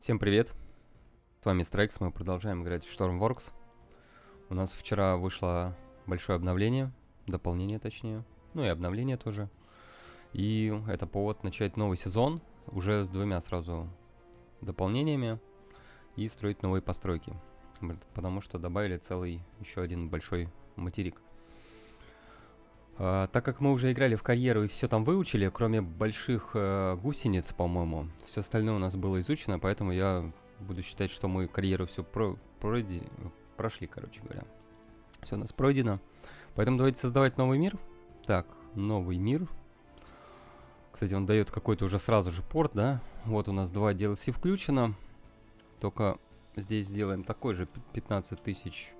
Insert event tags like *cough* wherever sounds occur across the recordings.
Всем привет! С вами Страйкс, мы продолжаем играть в Stormworks. У нас вчера вышло большое обновление, дополнение точнее, ну и обновление тоже. И это повод начать новый сезон, уже с двумя сразу дополнениями, и строить новые постройки. Потому что добавили целый еще один большой материк. А, так как мы уже играли в карьеру и все там выучили, кроме больших э, гусениц, по-моему, все остальное у нас было изучено, поэтому я буду считать, что мы карьеру все про пройди прошли, короче говоря. Все у нас пройдено. Поэтому давайте создавать новый мир. Так, новый мир. Кстати, он дает какой-то уже сразу же порт, да? Вот у нас два DLC включено. Только здесь сделаем такой же 15 тысяч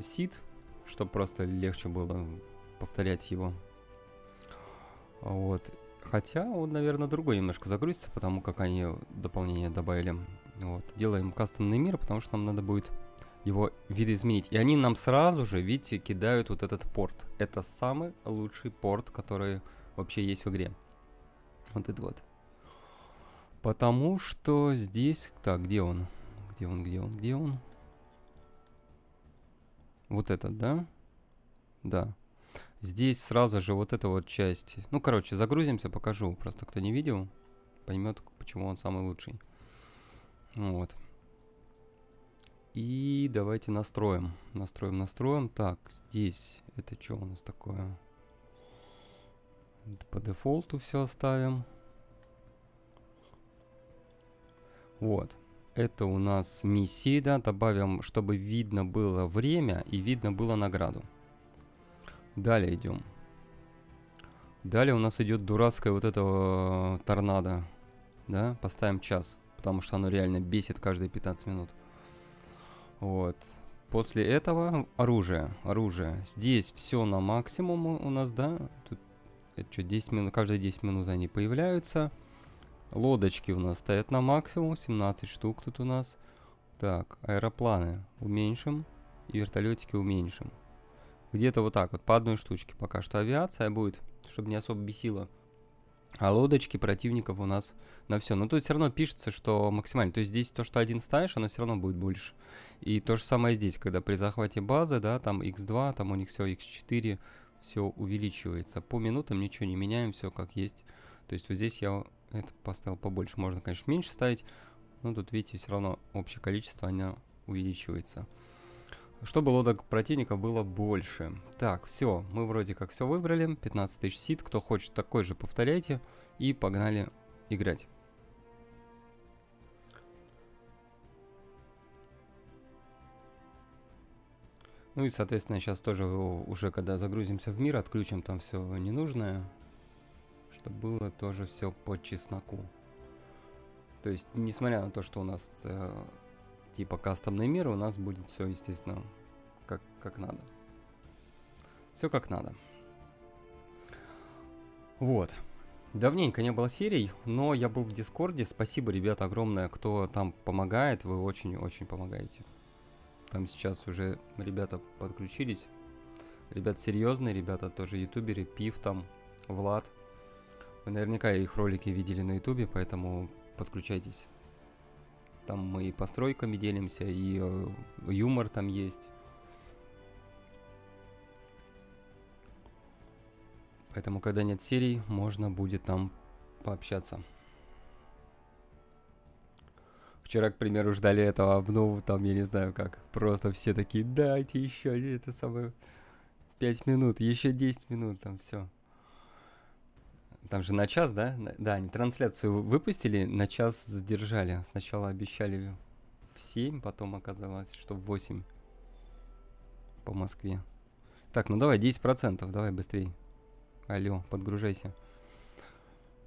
сит, чтобы просто легче было повторять его. Вот. Хотя он, наверное, другой немножко загрузится, потому как они дополнение добавили. Вот. Делаем кастомный мир, потому что нам надо будет его видоизменить. И они нам сразу же, видите, кидают вот этот порт. Это самый лучший порт, который вообще есть в игре. Вот этот вот. Потому что здесь... Так, где он? Где он, где он, где он? Вот этот, да? Да. Здесь сразу же вот эта вот часть. Ну, короче, загрузимся, покажу. Просто кто не видел, поймет, почему он самый лучший. Вот. И давайте настроим. Настроим, настроим. Так, здесь это что у нас такое? По дефолту все оставим. Вот. Это у нас миссии, да, добавим, чтобы видно было время и видно было награду. Далее идем. Далее у нас идет дурацкая вот этого э, торнадо. Да, поставим час, потому что оно реально бесит каждые 15 минут. Вот. После этого оружие, оружие. Здесь все на максимум у нас, да. Тут это что, 10 минут, каждые 10 минут они появляются. Лодочки у нас стоят на максимум, 17 штук тут у нас. Так, аэропланы уменьшим и вертолетики уменьшим где-то вот так вот, по одной штучке пока что авиация будет, чтобы не особо бесило. А лодочки противников у нас на все. Но ну, тут все равно пишется, что максимально. То есть здесь то, что один ставишь, оно все равно будет больше. И то же самое здесь, когда при захвате базы, да, там x2, там у них все x4, все увеличивается. По минутам ничего не меняем, все как есть. То есть вот здесь я это поставил побольше. Можно, конечно, меньше ставить, но тут, видите, все равно общее количество, оно увеличивается чтобы лодок противника было больше. Так, все, мы вроде как все выбрали. 15 тысяч сит, кто хочет такой же, повторяйте. И погнали играть. Ну и, соответственно, сейчас тоже уже, когда загрузимся в мир, отключим там все ненужное, чтобы было тоже все по чесноку. То есть, несмотря на то, что у нас э, типа кастомный мир, у нас будет все, естественно, как, как надо. Все как надо. Вот. Давненько не было серий, но я был в Дискорде. Спасибо, ребят огромное, кто там помогает. Вы очень-очень помогаете. Там сейчас уже ребята подключились. Ребята серьезные, ребята тоже ютуберы. Пив там, Влад. Вы наверняка их ролики видели на ютубе, поэтому подключайтесь. Там мы и постройками делимся, и э, юмор там есть. Поэтому, когда нет серий, можно будет там пообщаться. Вчера, к примеру, ждали этого обнову, там, я не знаю как. Просто все такие, дайте еще это самое 5 минут, еще 10 минут, там все. Там же на час, да? Да, они трансляцию выпустили, на час задержали. Сначала обещали в 7, потом оказалось, что в 8 по Москве. Так, ну давай, 10%, давай быстрей. Алло, подгружайся.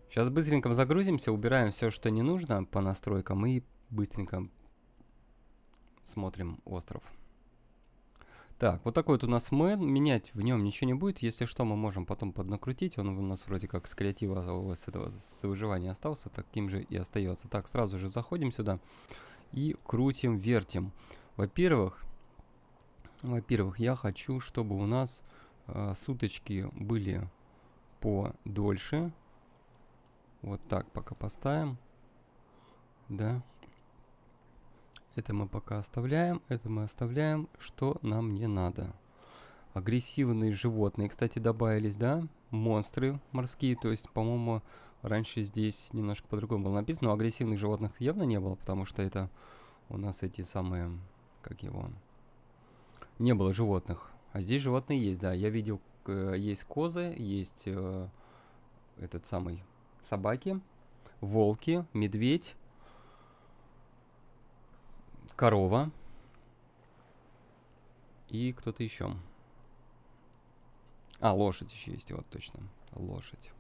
Сейчас быстренько загрузимся, убираем все, что не нужно по настройкам и быстренько смотрим остров. Так, вот такой вот у нас мэн. Менять в нем ничего не будет. Если что, мы можем потом поднакрутить. Он у нас вроде как с креатива, а с этого, с выживания остался. Таким же и остается. Так, сразу же заходим сюда и крутим, вертим. Во-первых, во-первых, я хочу, чтобы у нас э, суточки были подольше. Вот так пока поставим. Да. Это мы пока оставляем, это мы оставляем, что нам не надо. Агрессивные животные, кстати, добавились, да? Монстры морские, то есть, по-моему, раньше здесь немножко по-другому было написано, но агрессивных животных явно не было, потому что это у нас эти самые, как его, не было животных. А здесь животные есть, да. Я видел, есть козы, есть э, этот самый собаки, волки, медведь, корова. И кто-то еще. А, лошадь еще есть, вот точно. Лошадь.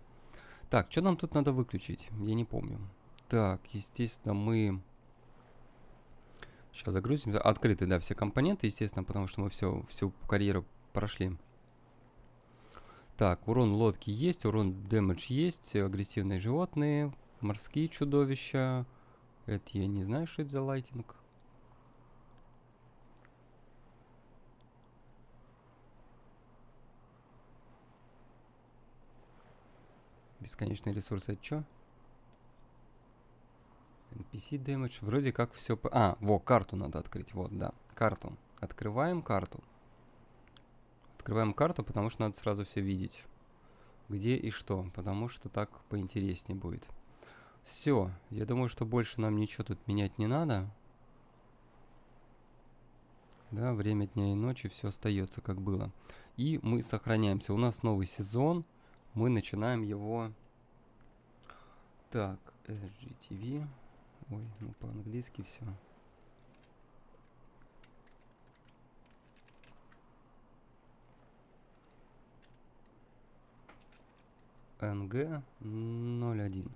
Так, что нам тут надо выключить? Я не помню. Так, естественно, мы... Сейчас загрузимся. Открыты, да, все компоненты, естественно, потому что мы все, всю карьеру прошли. Так, урон лодки есть, урон дэмэдж есть, агрессивные животные, морские чудовища. Это я не знаю, что это за лайтинг. Бесконечные ресурсы, это что? NPC damage. Вроде как все... А, во, карту надо открыть. Вот, да. Карту. Открываем карту. Открываем карту, потому что надо сразу все видеть. Где и что. Потому что так поинтереснее будет. Все. Я думаю, что больше нам ничего тут менять не надо. Да, время дня и ночи все остается как было. И мы сохраняемся. У нас новый сезон мы начинаем его... Так, SGTV. Ой, ну по-английски все. NG 01.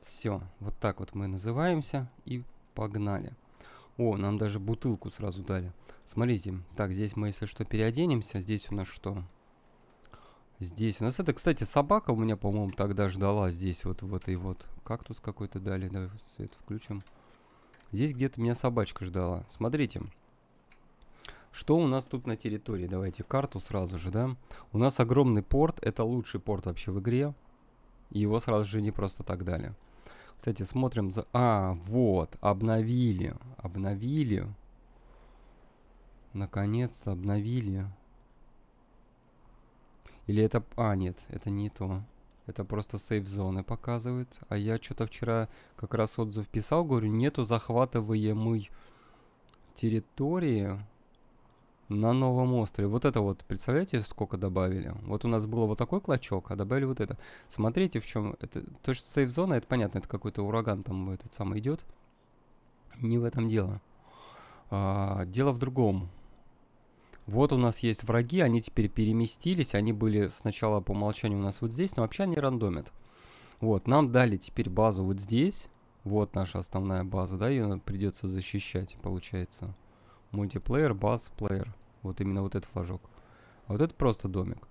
Все, вот так вот мы называемся и погнали. О, нам даже бутылку сразу дали. Смотрите, так, здесь мы, если что, переоденемся. Здесь у нас что? Здесь у нас это, кстати, собака у меня, по-моему, тогда ждала здесь вот в этой вот. Кактус какой-то дали, давай свет включим. Здесь где-то меня собачка ждала. Смотрите, что у нас тут на территории? Давайте карту сразу же, да? У нас огромный порт, это лучший порт вообще в игре. И его сразу же не просто так дали. Кстати, смотрим за... А, вот, обновили, обновили. Наконец-то обновили. Или это... А, нет, это не то. Это просто сейф-зоны показывает. А я что-то вчера как раз отзыв писал, говорю, нету захватываемой территории на новом острове. Вот это вот, представляете, сколько добавили? Вот у нас было вот такой клочок, а добавили вот это. Смотрите, в чем... Это, то, что сейф-зона, это понятно, это какой-то ураган там этот самый идет. Не в этом дело. А, дело в другом. Вот у нас есть враги, они теперь переместились, они были сначала по умолчанию у нас вот здесь, но вообще они рандомят. Вот, нам дали теперь базу вот здесь, вот наша основная база, да, ее придется защищать, получается. Мультиплеер, баз, плеер, вот именно вот этот флажок. А вот это просто домик.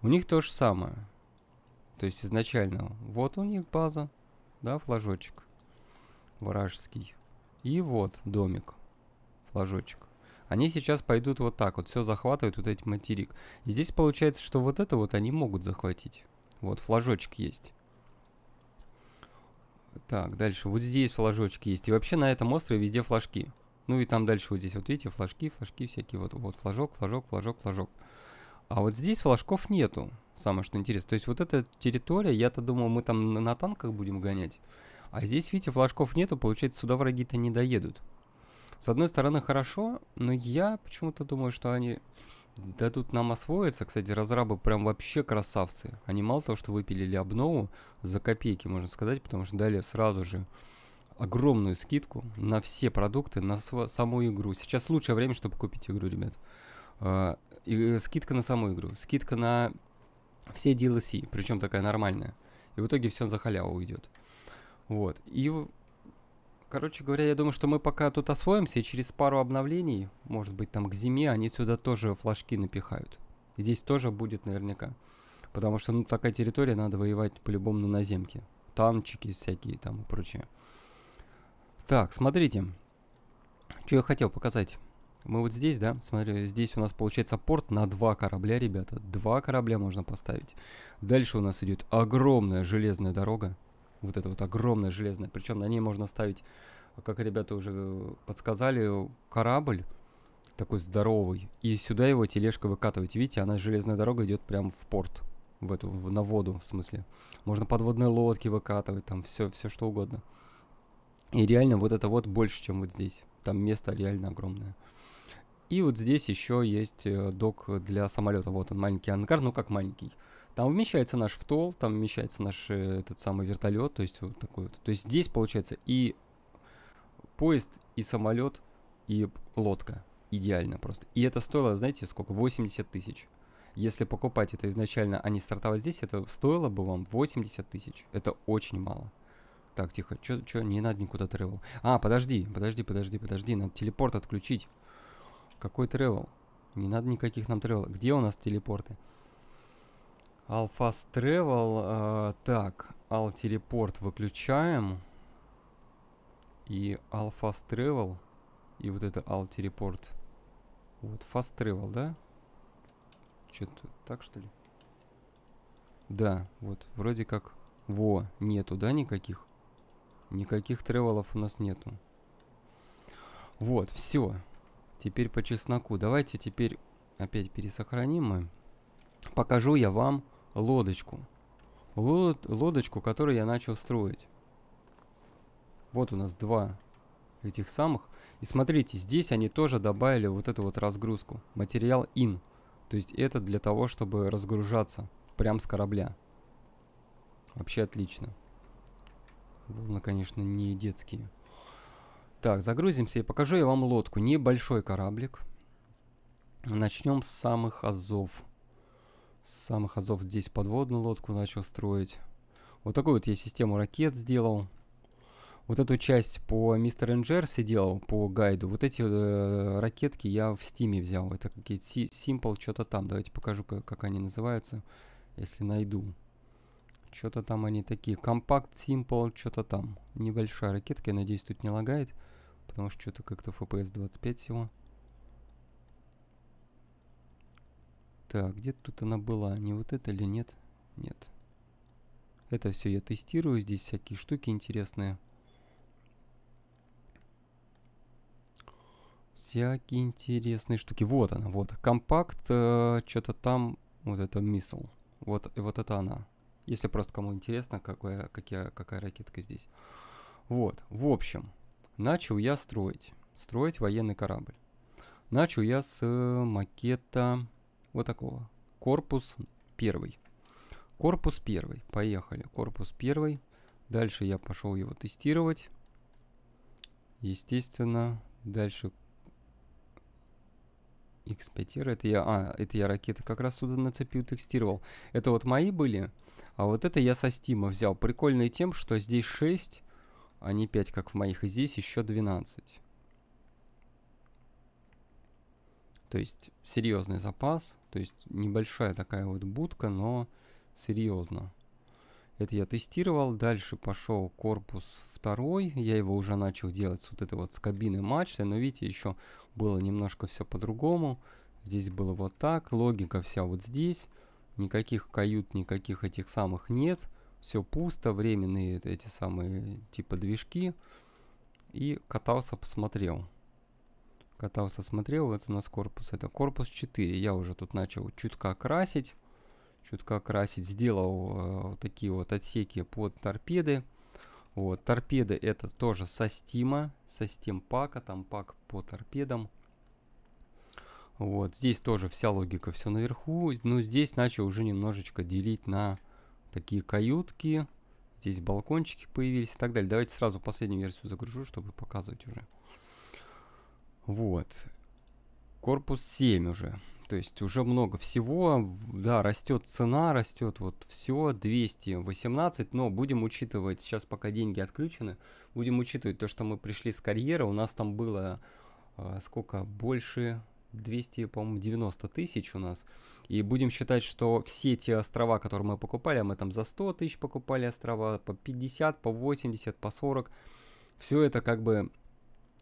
У них то же самое. То есть изначально вот у них база, да, флажочек вражеский. И вот домик, флажочек. Они сейчас пойдут вот так вот, все захватывают вот эти материк. И здесь получается, что вот это вот они могут захватить. Вот флажочек есть. Так, дальше. Вот здесь флажочки есть. И вообще на этом острове везде флажки. Ну и там дальше вот здесь, вот видите, флажки, флажки всякие. Вот, вот флажок, флажок, флажок, флажок. А вот здесь флажков нету. Самое что интересно. То есть вот эта территория, я-то думал, мы там на танках будем гонять. А здесь, видите, флажков нету, получается, сюда враги-то не доедут. С одной стороны, хорошо, но я почему-то думаю, что они дадут нам освоиться. Кстати, разрабы прям вообще красавцы. Они мало того, что выпилили обнову за копейки, можно сказать, потому что дали сразу же огромную скидку на все продукты, на саму игру. Сейчас лучшее время, чтобы купить игру, ребят. А, и э, скидка на саму игру, скидка на все DLC, причем такая нормальная. И в итоге все за халяву уйдет. Вот. И Короче говоря, я думаю, что мы пока тут освоимся, и через пару обновлений, может быть, там к зиме, они сюда тоже флажки напихают. Здесь тоже будет наверняка. Потому что, ну, такая территория, надо воевать по-любому на наземке. Танчики всякие там и прочее. Так, смотрите. Что я хотел показать. Мы вот здесь, да, смотри, здесь у нас получается порт на два корабля, ребята. Два корабля можно поставить. Дальше у нас идет огромная железная дорога вот эта вот огромная железная. Причем на ней можно ставить, как ребята уже э, подсказали, корабль такой здоровый. И сюда его тележка выкатывать. Видите, она железная дорога идет прямо в порт. В эту, в, на воду, в смысле. Можно подводные лодки выкатывать, там все, все что угодно. И реально вот это вот больше, чем вот здесь. Там место реально огромное. И вот здесь еще есть э, док для самолета. Вот он, маленький ангар. Ну, как маленький. Там вмещается наш втол, там вмещается наш э, этот самый вертолет, то есть вот такой вот. То есть здесь получается и поезд, и самолет, и лодка. Идеально просто. И это стоило, знаете, сколько? 80 тысяч. Если покупать это изначально, а не стартовать здесь, это стоило бы вам 80 тысяч. Это очень мало. Так, тихо, чё, чё, не надо никуда тревел. А, подожди, подожди, подожди, подожди, надо телепорт отключить. Какой тревел? Не надо никаких нам тревел. Где у нас телепорты? Alphas Travel. Э, так, Al Teleport выключаем. И Al Fast Travel. И вот это Al Teleport. Вот, Fast Travel, да? Что-то так, что ли? Да, вот, вроде как... Во, нету, да, никаких? Никаких тревелов у нас нету. Вот, все. Теперь по чесноку. Давайте теперь опять пересохраним мы. Покажу я вам лодочку. Лод лодочку, которую я начал строить. Вот у нас два этих самых. И смотрите, здесь они тоже добавили вот эту вот разгрузку. Материал in. То есть это для того, чтобы разгружаться прям с корабля. Вообще отлично. Волны, конечно, не детские. Так, загрузимся и покажу я вам лодку. Небольшой кораблик. Начнем с самых азов. С самых азов здесь подводную лодку начал строить. Вот такую вот я систему ракет сделал. Вот эту часть по Мистер Энджерси делал, по гайду. Вот эти э, ракетки я в Стиме взял. Это какие-то Simple, что-то там. Давайте покажу, как, как они называются, если найду. Что-то там они такие. Компакт, Simple, что-то там. Небольшая ракетка, я надеюсь, тут не лагает. Потому что что-то как-то FPS 25 всего. Так, а где тут она была? Не вот это или нет? Нет. Это все я тестирую, здесь всякие штуки интересные. Всякие интересные штуки. Вот она, вот. Компакт, э, что-то там, вот это миссл. Вот, вот это она. Если просто кому интересно, какая, какая, какая ракетка здесь. Вот, в общем, начал я строить. Строить военный корабль. Начал я с э, макета вот такого. Корпус первый. Корпус первый. Поехали. Корпус первый. Дальше я пошел его тестировать. Естественно, дальше x 5 это я, а, это я ракеты как раз сюда нацепил, тестировал. Это вот мои были, а вот это я со Стима взял. Прикольный тем, что здесь 6, а не 5, как в моих, и здесь еще 12. То есть серьезный запас. То есть небольшая такая вот будка, но серьезно. Это я тестировал. Дальше пошел корпус второй. Я его уже начал делать с вот этой вот с кабины мачты. Но видите, еще было немножко все по-другому. Здесь было вот так. Логика вся вот здесь. Никаких кают, никаких этих самых нет. Все пусто. Временные эти самые типа движки. И катался, посмотрел катался, смотрел, вот у нас корпус, это корпус 4, я уже тут начал чутка красить, чутка красить, сделал э, такие вот отсеки под торпеды, вот, торпеды это тоже со стима, со стим пака, там пак по торпедам. Вот, здесь тоже вся логика, все наверху. Но здесь начал уже немножечко делить на такие каютки. Здесь балкончики появились и так далее. Давайте сразу последнюю версию загружу, чтобы показывать уже. Вот. Корпус 7 уже. То есть уже много всего. Да, растет цена, растет вот все. 218, но будем учитывать, сейчас пока деньги отключены, будем учитывать то, что мы пришли с карьеры. У нас там было э, сколько? Больше 200, по-моему, 90 тысяч у нас. И будем считать, что все те острова, которые мы покупали, а мы там за 100 тысяч покупали острова, по 50, по 80, по 40, все это как бы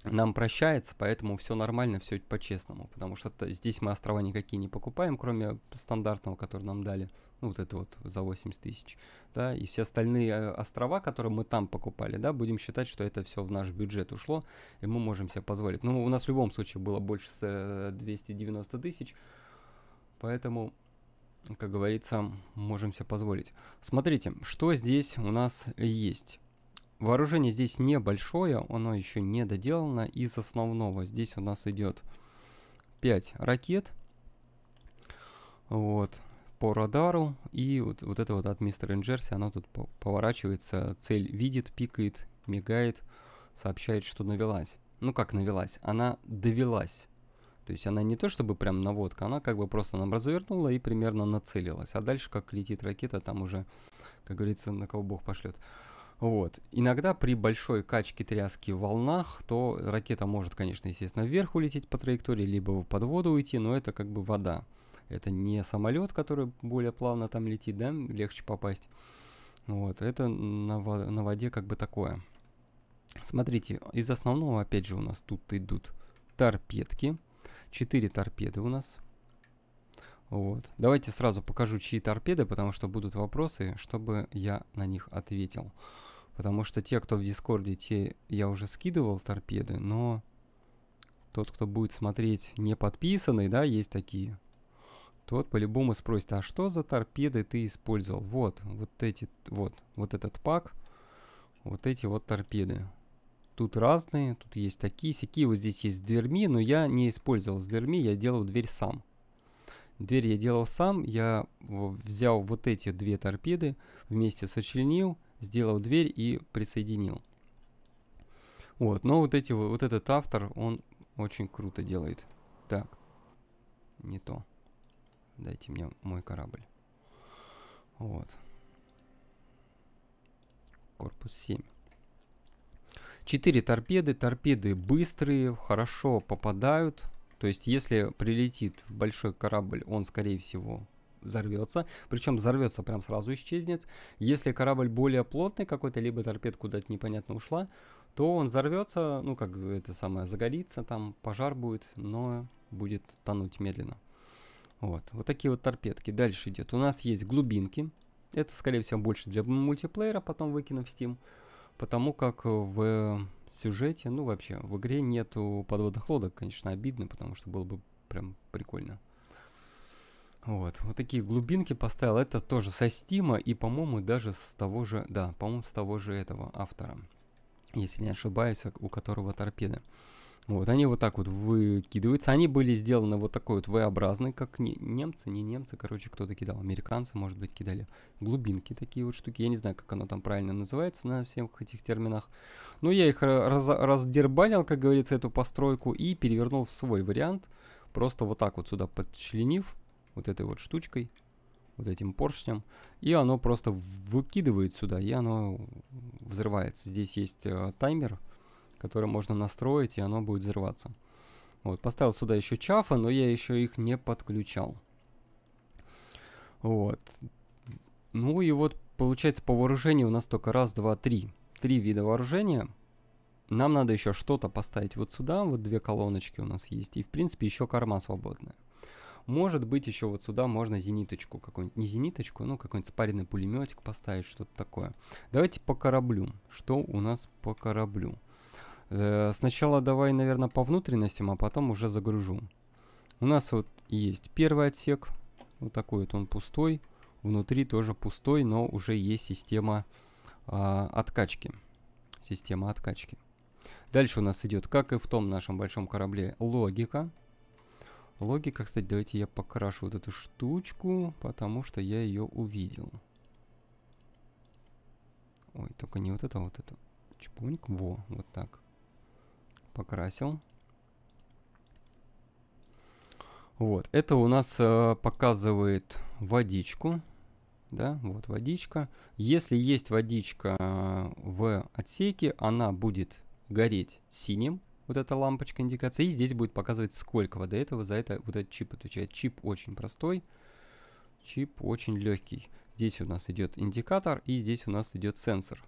нам прощается, поэтому все нормально, все по-честному, потому что здесь мы острова никакие не покупаем, кроме стандартного, который нам дали, ну вот это вот за 80 тысяч, да, и все остальные э, острова, которые мы там покупали, да, будем считать, что это все в наш бюджет ушло, и мы можем себе позволить. Ну, у нас в любом случае было больше 290 э, тысяч, поэтому как говорится, можем себе позволить. Смотрите, что здесь у нас есть. Вооружение здесь небольшое, оно еще не доделано из основного. Здесь у нас идет 5 ракет. Вот, по радару. И вот, вот это вот от мистера Инджерси, оно тут поворачивается. Цель видит, пикает, мигает, сообщает, что навелась. Ну как навелась? Она довелась. То есть она не то чтобы прям наводка, она как бы просто нам развернула и примерно нацелилась. А дальше как летит ракета, там уже, как говорится, на кого бог пошлет. Вот. Иногда при большой качке, тряски в волнах, то ракета может, конечно, естественно, вверх улететь по траектории, либо под воду уйти, но это как бы вода. Это не самолет, который более плавно там летит, да, легче попасть. Вот, это на, во на воде как бы такое. Смотрите, из основного, опять же, у нас тут идут торпедки. Четыре торпеды у нас. Вот. Давайте сразу покажу, чьи торпеды, потому что будут вопросы, чтобы я на них ответил. Потому что те, кто в Дискорде, те я уже скидывал торпеды, но тот, кто будет смотреть не подписанный, да, есть такие, тот по-любому спросит, а что за торпеды ты использовал? Вот, вот эти, вот, вот этот пак, вот эти вот торпеды. Тут разные, тут есть такие, сякие, вот здесь есть с дверьми, но я не использовал с дверьми, я делал дверь сам. Дверь я делал сам, я взял вот эти две торпеды, вместе сочленил, сделал дверь и присоединил. Вот, но вот, эти, вот этот автор, он очень круто делает. Так, не то. Дайте мне мой корабль. Вот. Корпус 7. 4 торпеды. Торпеды быстрые, хорошо попадают. То есть, если прилетит в большой корабль, он, скорее всего, взорвется, причем взорвется прям сразу исчезнет. Если корабль более плотный какой-то, либо торпед куда-то непонятно ушла, то он взорвется, ну как это самое, загорится, там пожар будет, но будет тонуть медленно. Вот, вот такие вот торпедки. Дальше идет. У нас есть глубинки. Это, скорее всего, больше для мультиплеера, потом выкину в Steam. Потому как в сюжете, ну вообще, в игре нету подводных лодок, конечно, обидно, потому что было бы прям прикольно. Вот, вот такие глубинки поставил. Это тоже со Стима и, по-моему, даже с того же, да, по-моему, с того же этого автора. Если не ошибаюсь, а, у которого торпеды. Вот, они вот так вот выкидываются. Они были сделаны вот такой вот V-образный, как не, немцы, не немцы, короче, кто-то кидал. Американцы, может быть, кидали. Глубинки такие вот штуки. Я не знаю, как оно там правильно называется на всех этих терминах. Но я их раз, раздербалил, как говорится, эту постройку и перевернул в свой вариант. Просто вот так вот сюда подчленив вот этой вот штучкой, вот этим поршнем, и оно просто выкидывает сюда, и оно взрывается. Здесь есть э, таймер, который можно настроить, и оно будет взрываться. Вот, поставил сюда еще чафа, но я еще их не подключал. Вот. Ну и вот, получается, по вооружению у нас только раз, два, три. Три вида вооружения. Нам надо еще что-то поставить вот сюда, вот две колоночки у нас есть. И, в принципе, еще корма свободная. Может быть, еще вот сюда можно зениточку какой нибудь не зениточку, ну какой-нибудь спаренный пулеметик поставить, что-то такое. Давайте по кораблю. Что у нас по кораблю? Э, сначала давай, наверное, по внутренностям, а потом уже загружу. У нас вот есть первый отсек. Вот такой вот он пустой. Внутри тоже пустой, но уже есть система э, откачки. Система откачки. Дальше у нас идет, как и в том нашем большом корабле, Логика. Логика, кстати, давайте я покрашу вот эту штучку, потому что я ее увидел. Ой, только не вот это, а вот это. Чпуньк, во, вот так. Покрасил. Вот, это у нас э, показывает водичку. Да, вот водичка. Если есть водичка э, в отсеке, она будет гореть синим вот эта лампочка индикации, и здесь будет показывать, сколько воды до этого за это вот этот чип отвечает. Чип очень простой, чип очень легкий. Здесь у нас идет индикатор, и здесь у нас идет сенсор.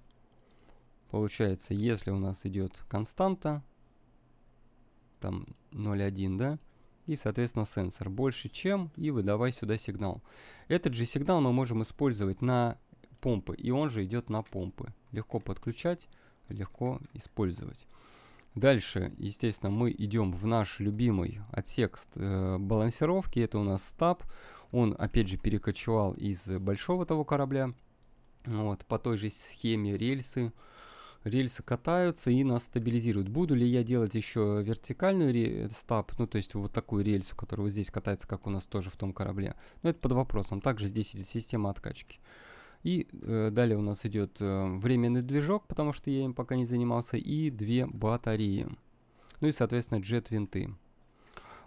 Получается, если у нас идет константа, там 0,1, да, и, соответственно, сенсор больше чем, и выдавай сюда сигнал. Этот же сигнал мы можем использовать на помпы, и он же идет на помпы. Легко подключать, легко использовать. Дальше, естественно, мы идем в наш любимый отсек э, балансировки. Это у нас стаб. Он, опять же, перекочевал из большого того корабля. Вот, по той же схеме рельсы. Рельсы катаются и нас стабилизируют. Буду ли я делать еще вертикальную стаб, ну то есть вот такую рельсу, которая вот здесь катается, как у нас тоже в том корабле. Но это под вопросом. Также здесь идет система откачки. И э, далее у нас идет э, временный движок, потому что я им пока не занимался, и две батареи. Ну и, соответственно, джет-винты.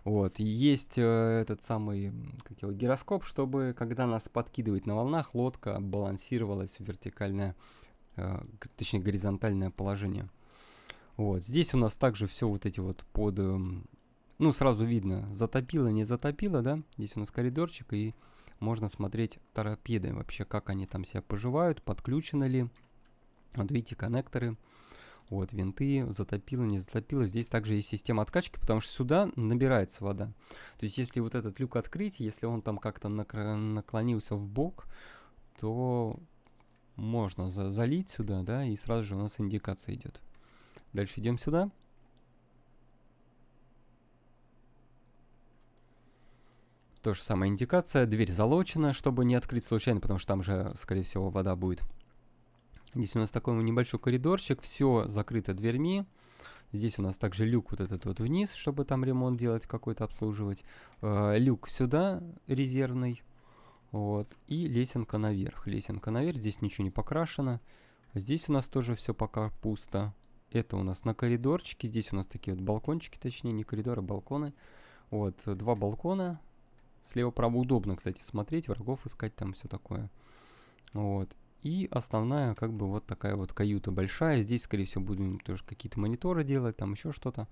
Вот, и есть э, этот самый, как его, гироскоп, чтобы, когда нас подкидывает на волнах, лодка балансировалась в вертикальное, э, точнее, горизонтальное положение. Вот, здесь у нас также все вот эти вот под, э, ну, сразу видно, затопило, не затопило, да, здесь у нас коридорчик и можно смотреть торпеды, вообще как они там себя поживают, подключены ли. Вот видите, коннекторы, вот винты, затопило, не затопило. Здесь также есть система откачки, потому что сюда набирается вода. То есть если вот этот люк открыть, если он там как-то наклонился в бок, то можно за залить сюда, да, и сразу же у нас индикация идет. Дальше идем сюда. то же самое индикация, дверь залочена, чтобы не открыть случайно, потому что там же, скорее всего, вода будет. Здесь у нас такой небольшой коридорчик, все закрыто дверьми. Здесь у нас также люк вот этот вот вниз, чтобы там ремонт делать какой-то, обслуживать. Э, люк сюда резервный. Вот. И лесенка наверх. Лесенка наверх. Здесь ничего не покрашено. Здесь у нас тоже все пока пусто. Это у нас на коридорчике. Здесь у нас такие вот балкончики, точнее, не коридоры, а балконы. Вот, э, два балкона. Слева право удобно, кстати, смотреть, врагов искать там все такое. Вот. И основная, как бы, вот такая вот каюта большая. Здесь, скорее всего, будем тоже какие-то мониторы делать, там еще что-то.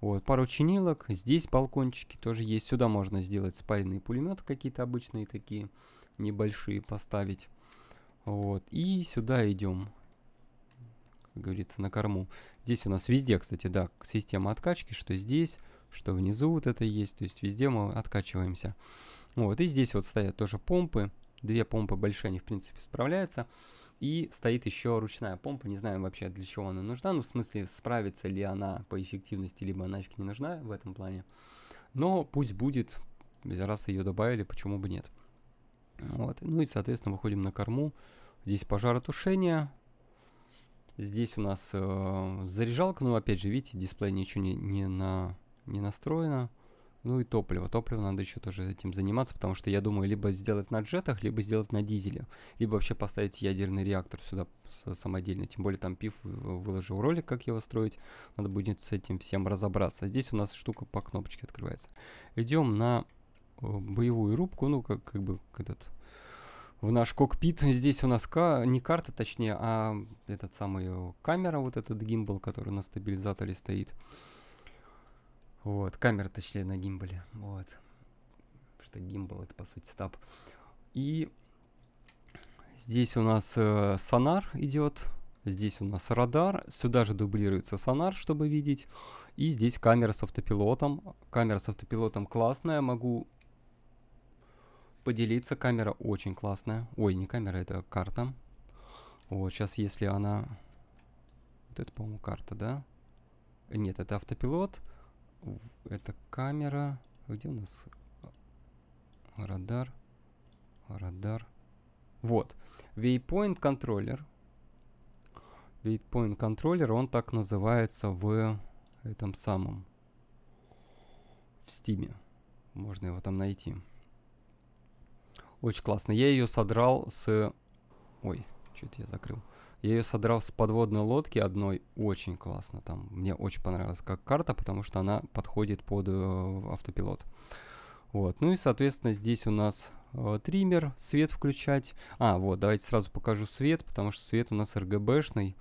Вот, пару чинилок. Здесь балкончики тоже есть. Сюда можно сделать спаренные пулеметы какие-то обычные такие, небольшие поставить. Вот, и сюда идем, как говорится, на корму. Здесь у нас везде, кстати, да, система откачки, что здесь, что внизу вот это есть, то есть везде мы откачиваемся. Вот, и здесь вот стоят тоже помпы, две помпы большие, они в принципе справляются. И стоит еще ручная помпа, не знаем вообще для чего она нужна, ну в смысле справится ли она по эффективности, либо нафиг не нужна в этом плане. Но пусть будет, раз ее добавили, почему бы нет. Вот, ну и соответственно выходим на корму. Здесь пожаротушение, здесь у нас э, заряжалка, но ну, опять же видите, дисплей ничего не, не на не настроено. Ну и топливо. Топливо надо еще тоже этим заниматься, потому что я думаю, либо сделать на джетах, либо сделать на дизеле. Либо вообще поставить ядерный реактор сюда самодельно. Тем более там Пив выложил ролик, как его строить. Надо будет с этим всем разобраться. А здесь у нас штука по кнопочке открывается. Идем на э, боевую рубку, ну как, как бы этот в наш кокпит. *laughs* Здесь у нас ка не карта, точнее, а этот самый э, камера, вот этот гимбал, который на стабилизаторе стоит. Вот, камера, точнее, на гимбале. Вот. Потому что гимбал это, по сути, стаб. И здесь у нас э, сонар идет. Здесь у нас радар. Сюда же дублируется сонар, чтобы видеть. И здесь камера с автопилотом. Камера с автопилотом классная. Могу поделиться. Камера очень классная. Ой, не камера, это карта. Вот, сейчас если она... Вот это, по-моему, карта, да? Нет, это автопилот. Автопилот. Это камера. Где у нас а, радар? Радар. Вот. Waypoint контроллер. Waypoint контроллер, он так называется в этом самом. В стиме. Можно его там найти. Очень классно. Я ее содрал с... Ой, что-то я закрыл. Я ее содрал с подводной лодки одной, очень классно там. Мне очень понравилась как карта, потому что она подходит под э, автопилот. Вот, ну и, соответственно, здесь у нас э, триммер, свет включать. А, вот, давайте сразу покажу свет, потому что свет у нас RGB-шный.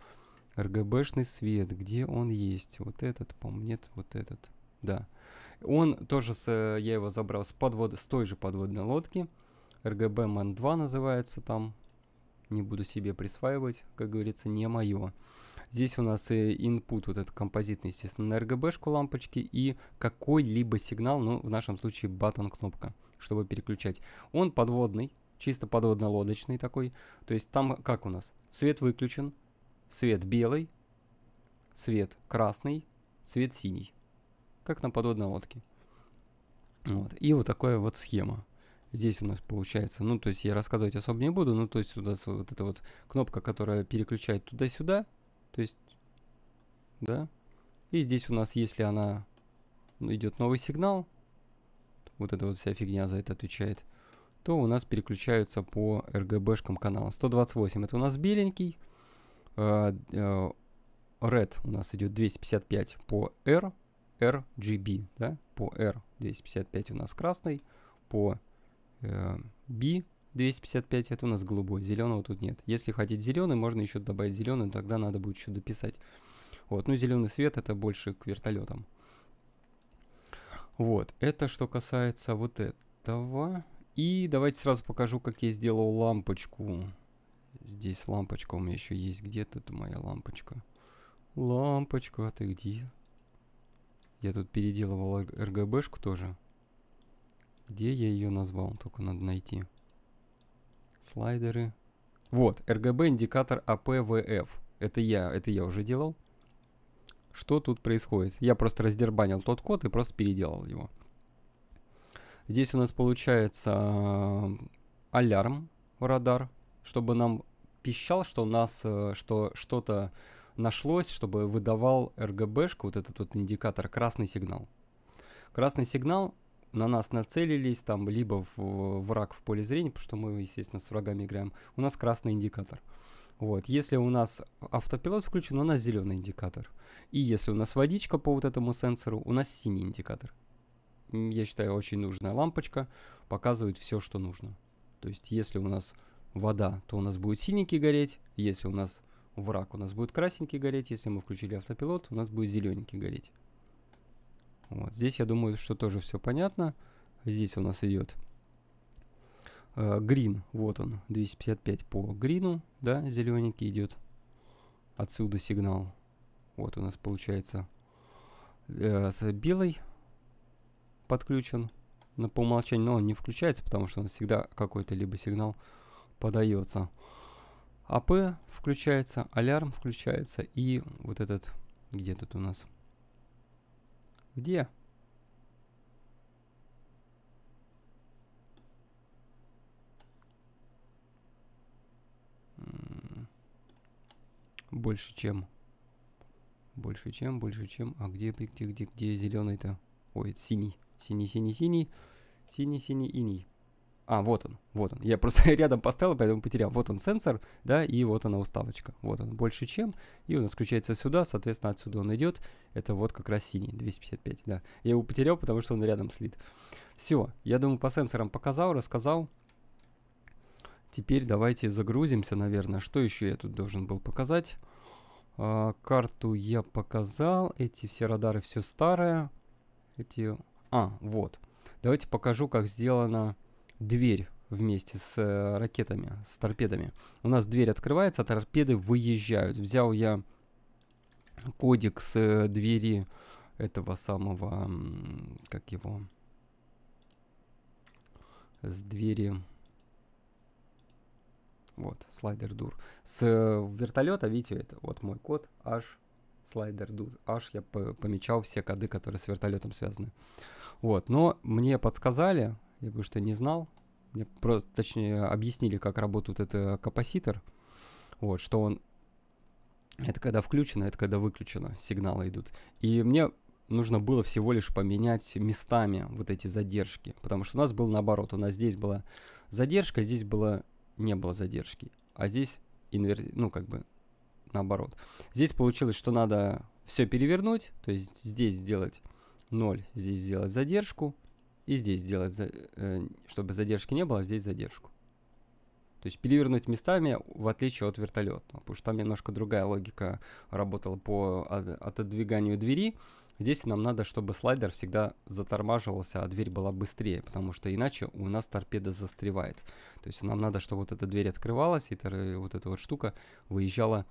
RGB-шный свет, где он есть? Вот этот, по-моему, нет, вот этот, да. Он тоже, с, э, я его забрал с, подвод, с той же подводной лодки. RGB Man 2 называется там, не буду себе присваивать, как говорится, не мое. Здесь у нас и э, input, вот этот композитный, естественно, на RGB-шку лампочки и какой-либо сигнал, ну, в нашем случае батон кнопка, чтобы переключать. Он подводный, чисто подводно-лодочный такой. То есть там как у нас? Свет выключен, свет белый, свет красный, свет синий. Как на подводной лодке. Вот. И вот такая вот схема здесь у нас получается, ну, то есть я рассказывать особо не буду, ну, то есть у нас вот эта вот кнопка, которая переключает туда-сюда, то есть, да, и здесь у нас, если она ну, идет новый сигнал, вот эта вот вся фигня за это отвечает, то у нас переключаются по RGB-шкам канала. 128 это у нас беленький, Red э, э, у нас идет 255 по R, RGB, да, по R 255 у нас красный, по Э, B 255, это у нас голубой, зеленого тут нет. Если хотите зеленый, можно еще добавить зеленый, тогда надо будет еще дописать. Вот, ну зеленый свет это больше к вертолетам. Вот, это что касается вот этого. И давайте сразу покажу, как я сделал лампочку. Здесь лампочка у меня еще есть. Где тут моя лампочка? Лампочка, а ты где? Я тут переделывал РГБшку тоже. Где я ее назвал? Только надо найти. Слайдеры. Вот, RGB индикатор APVF. А это я, это я уже делал. Что тут происходит? Я просто раздербанил тот код и просто переделал его. Здесь у нас получается а, алярм, радар, чтобы нам пищал, что у нас э, что что-то нашлось, чтобы выдавал RGB РГБшку, вот этот вот индикатор, красный сигнал. Красный сигнал на нас нацелились, там, либо в, враг в поле зрения, потому что мы, естественно, с врагами играем, у нас красный индикатор. Вот, если у нас автопилот включен, у нас зеленый индикатор. И если у нас водичка по вот этому сенсору, у нас синий индикатор. Я считаю, очень нужная лампочка, показывает все, что нужно. То есть, если у нас вода, то у нас будет синенький гореть, если у нас враг, у нас будет красненький гореть, если мы включили автопилот, у нас будет зелененький гореть. Вот. Здесь, я думаю, что тоже все понятно. Здесь у нас идет э, грин, э, вот он, 255 по грину, да, зелененький идет. Отсюда сигнал. Вот у нас получается э, с белой подключен на по умолчанию, но он не включается, потому что он всегда какой-то либо сигнал подается. АП включается, алярм включается и вот этот, где тут у нас где? Больше чем. Больше чем, больше чем. А где, где, где, где зеленый-то? Ой, это синий. Синий, синий, синий. Синий, синий, иний. А, вот он, вот он. Я просто *laughs* рядом поставил, поэтому потерял. Вот он сенсор, да, и вот она уставочка. Вот он, больше чем. И он включается сюда, соответственно, отсюда он идет. Это вот как раз синий, 255, да. Я его потерял, потому что он рядом слит. Все, я думаю, по сенсорам показал, рассказал. Теперь давайте загрузимся, наверное. Что еще я тут должен был показать? А, карту я показал. Эти все радары все старое. Эти... А, вот. Давайте покажу, как сделано дверь вместе с э, ракетами, с торпедами. У нас дверь открывается, а торпеды выезжают. Взял я кодик с э, двери этого самого, как его, с двери, вот, слайдер дур. С э, вертолета, видите, это вот мой код, H, слайдер дур, H, я помечал все коды, которые с вертолетом связаны. Вот, но мне подсказали, я бы что не знал. Мне просто, точнее, объяснили, как работает этот капаситор. Вот, что он... Это когда включено, это когда выключено, сигналы идут. И мне нужно было всего лишь поменять местами вот эти задержки, потому что у нас был наоборот, у нас здесь была задержка, здесь было не было задержки, а здесь инвер... ну как бы наоборот. Здесь получилось, что надо все перевернуть, то есть здесь сделать 0, здесь сделать задержку, и здесь сделать, э, чтобы задержки не было, здесь задержку. То есть перевернуть местами, в отличие от вертолета. Потому что там немножко другая логика работала по отодвиганию двери. Здесь нам надо, чтобы слайдер всегда затормаживался, а дверь была быстрее, потому что иначе у нас торпеда застревает. То есть нам надо, чтобы вот эта дверь открывалась, и вот эта вот штука выезжала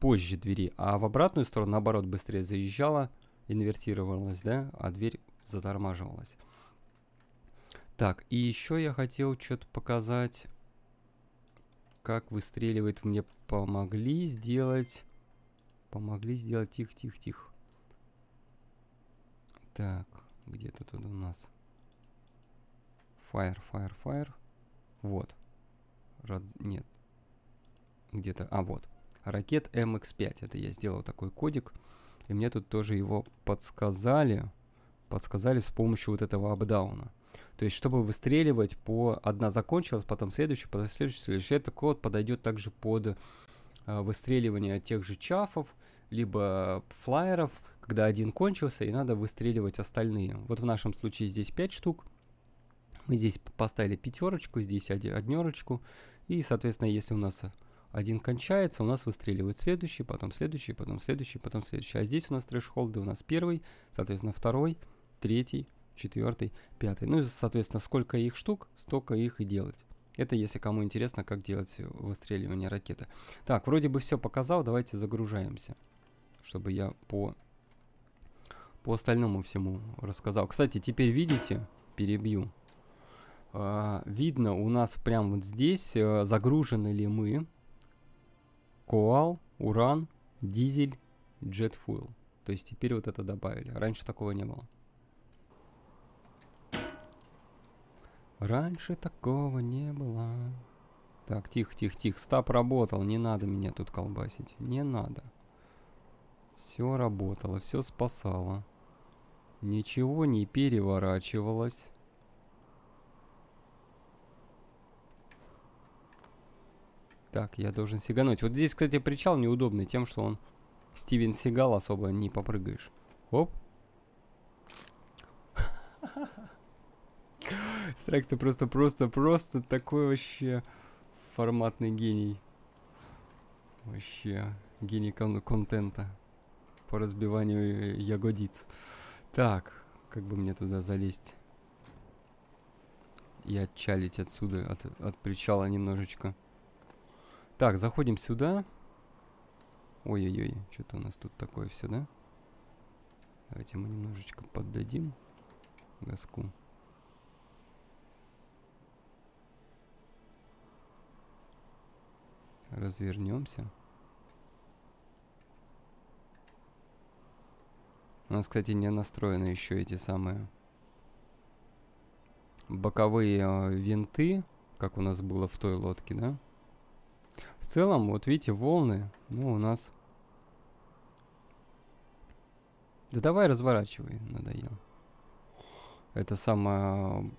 позже двери. А в обратную сторону, наоборот, быстрее заезжала, инвертировалась, да, а дверь затормаживалась. Так, и еще я хотел что-то показать, как выстреливает. Мне помогли сделать... Помогли сделать... Тихо, тихо, тихо. Так, где-то тут у нас... Fire, fire, fire. Вот. Рад... Нет. Где-то... А, вот. Ракет MX5. Это я сделал такой кодик. И мне тут тоже его подсказали. Подсказали с помощью вот этого апдауна. То есть, чтобы выстреливать по одна закончилась, потом следующая, потом следующая, следующая. Этот код подойдет также под э, выстреливание тех же чафов, либо флайеров, когда один кончился, и надо выстреливать остальные. Вот в нашем случае здесь 5 штук. Мы здесь поставили пятерочку, здесь однерочку. И, соответственно, если у нас один кончается, у нас выстреливает следующий, потом следующий, потом следующий, потом следующий. А здесь у нас трэш-холды у нас первый, соответственно, второй, третий, четвертый, пятый. Ну и, соответственно, сколько их штук, столько их и делать. Это если кому интересно, как делать выстреливание ракеты. Так, вроде бы все показал, давайте загружаемся, чтобы я по, по остальному всему рассказал. Кстати, теперь видите, перебью. А, видно у нас прямо вот здесь, э, загружены ли мы коал, уран, дизель, джетфуил. То есть теперь вот это добавили. Раньше такого не было. Раньше такого не было. Так, тихо, тихо, тихо. Стаб работал. Не надо меня тут колбасить. Не надо. Все работало, все спасало. Ничего не переворачивалось. Так, я должен сигануть. Вот здесь, кстати, причал неудобный тем, что он Стивен Сигал особо не попрыгаешь. Оп, Страйкс, ты просто-просто-просто такой вообще форматный гений. Вообще гений кон контента по разбиванию э, ягодиц. Так, как бы мне туда залезть? И отчалить отсюда, от, от причала немножечко. Так, заходим сюда. Ой-ой-ой, что-то у нас тут такое все, да? Давайте мы немножечко поддадим газку. Развернемся. У нас, кстати, не настроены еще эти самые боковые э, винты, как у нас было в той лодке, да? В целом, вот видите, волны, ну, у нас... Да давай разворачивай, надоел. Это самое...